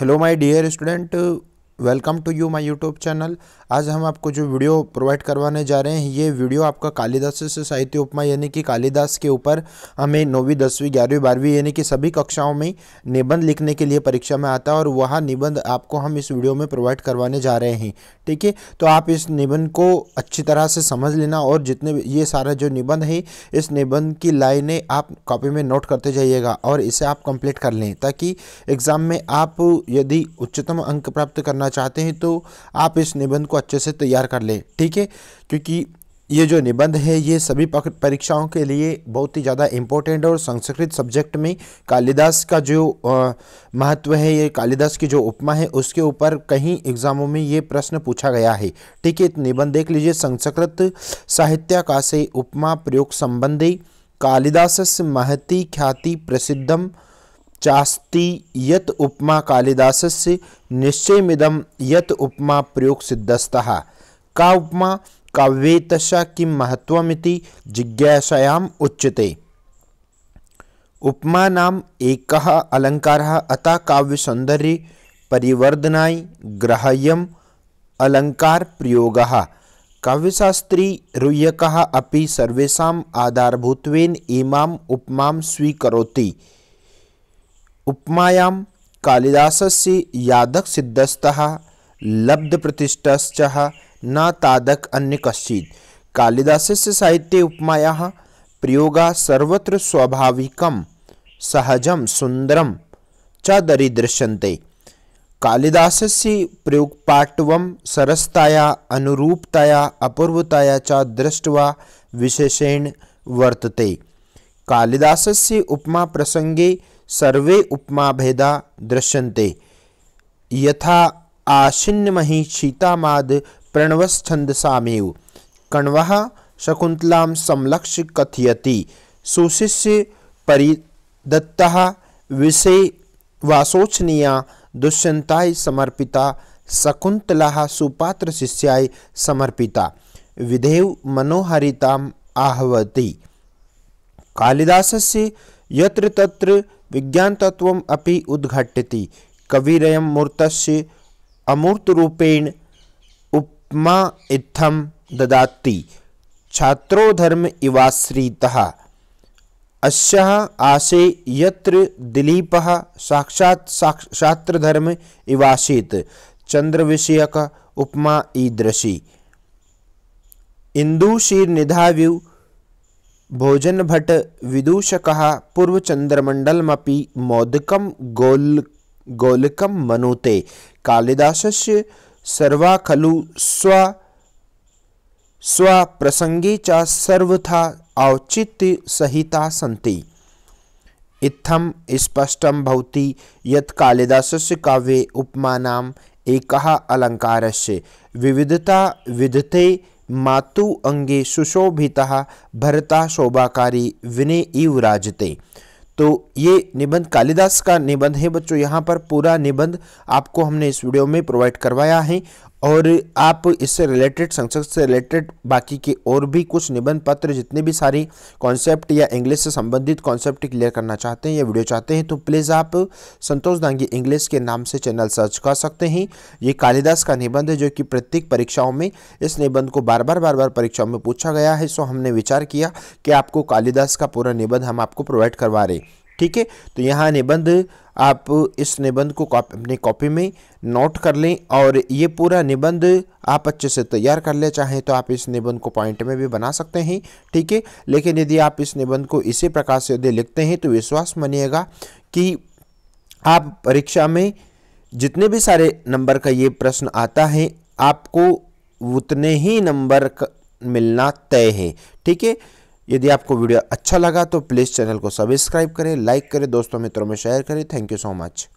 hello my dear student welcome to you my YouTube channel आज हम आपको जो वीडियो प्रोवाइड करवाने जा रहे हैं ये वीडियो आपका कालिदास से साहित्य उपमा यानी कि कालिदास के ऊपर हमें नौवीं दसवीं ग्यारहवीं बारहवीं यानी कि सभी कक्षाओं में निबंध लिखने के लिए परीक्षा में आता है और वह निबंध आपको हम इस वीडियो में प्रोवाइड करवाने जा रहे हैं ठीक है तो आप इस निबंध को अच्छी तरह से समझ लेना और जितने ये सारा जो निबंध है इस निबंध की लाइनें आप कॉपी में नोट करते जाइएगा और इसे आप कंप्लीट कर लें ताकि एग्ज़ाम में आप यदि उच्चतम अंक प्राप्त करना करना चाहते हैं तो आप इस निबंध को अच्छे से तैयार कर लें ठीक है क्योंकि ये जो निबंध है ये सभी परीक्षाओं के लिए बहुत ही ज़्यादा इम्पोर्टेंट और संस्कृत सब्जेक्ट में कालिदास का जो महत्व है ये कालिदास की जो उपमा है उसके ऊपर कहीं एग्जामों में ये प्रश्न पूछा गया है ठीक है निबंध देख लीजिए संस्कृत साहित्य का से उपमा प्रयोग संबंधी कालिदास महती ख्याति प्रसिद्धम चास्ती यत उपमा कालिदास से मिदम यत उपमा प्रयोग सिद्धस्तः का उपमा काव्येतशा किम महत्वमिति जिज्ञासायाम उच्यते उपमा नाम एक अलंकार अतः काव्य सौंदर्य परिवर्धनाय ग्राह्यम अलंकार प्रयोग काव्यशास्त्री रूयक अभी सर्वेशा आधारभूत इमाम उपमा स्वीकरोति उपमायां कालिदासस्य लब्ध लब्धप्रतिष्ठश्च न तादक अन्य कश्चित् कालिदासस्य साहित्य उपमायाः प्रयोगः सर्वत्र स्वाभाविकं सहजं सुन्दरं च दरीदृश्यन्ते कालिदासस्य प्रयोगपाट्वं सरसतया अनुरूपतया अपूर्वतया च दृष्ट्वा विशेषेण वर्तते कालिदासस्य प्रसंगे सर्वे उपमा भेदा दृश्यन्ते यथा आशिन्मही शीतामाद प्रणवस्छंदसामेव कण्व शकुंतला संलक्ष्य कथयति सुशिष्य परिदत्ता विषय वाशोचनी दुष्यंताय समर्पिता शकुंतला सुपात्र शिष्याय समर्पिता विधेव आहवती कालिदास यत्र तत्र तत्व अपि उद्घाट्यति कविरयं मूर्तस्य अमूर्तरूपेण उपमा इत्थं ददाति छात्रो धर्म इवाश्रितः अस्यः आशे यत्र दिलीपः साक्षात् इवासीत चंद्र विषयक उपमा ईदृशी निधाव्यू भोजन भट्ट विदूषक पूर्व मोदक गोल गोलक मनुते कालिदास सर्वा खलु स्व स्व च चर्वथा औचित्य सहिता सी इत्थम स्पष्टं भवति यत् कालिदासस्य काव्ये उपमानाम् एकः अलङ्कारस्य विविधता विधते मातु अंगे सुशोभिता भरता शोभाकारी विनय इव राजते तो ये निबंध कालिदास का निबंध है बच्चों यहाँ पर पूरा निबंध आपको हमने इस वीडियो में प्रोवाइड करवाया है और आप इससे रिलेटेड संसद से रिलेटेड बाकी के और भी कुछ निबंध पत्र जितने भी सारी कॉन्सेप्ट या इंग्लिश से संबंधित कॉन्सेप्ट क्लियर करना चाहते हैं या वीडियो चाहते हैं तो प्लीज़ आप संतोष दांगी इंग्लिश के नाम से चैनल सर्च कर सकते हैं ये कालिदास का निबंध है जो कि प्रत्येक परीक्षाओं में इस निबंध को बार बार बार बार परीक्षाओं में पूछा गया है सो हमने विचार किया कि आपको कालिदास का पूरा निबंध हम आपको प्रोवाइड करवा रहे ठीक है तो यहाँ निबंध आप इस निबंध को अपनी अपने कॉपी में नोट कर लें और ये पूरा निबंध आप अच्छे से तैयार कर ले चाहें तो आप इस निबंध को पॉइंट में भी बना सकते हैं ठीक है लेकिन यदि आप इस निबंध को इसी प्रकार से यदि लिखते हैं तो विश्वास मानिएगा कि आप परीक्षा में जितने भी सारे नंबर का ये प्रश्न आता है आपको उतने ही नंबर मिलना तय है ठीक है यदि आपको वीडियो अच्छा लगा तो प्लीज़ चैनल को सब्सक्राइब करें लाइक करें दोस्तों मित्रों में शेयर करें थैंक यू सो मच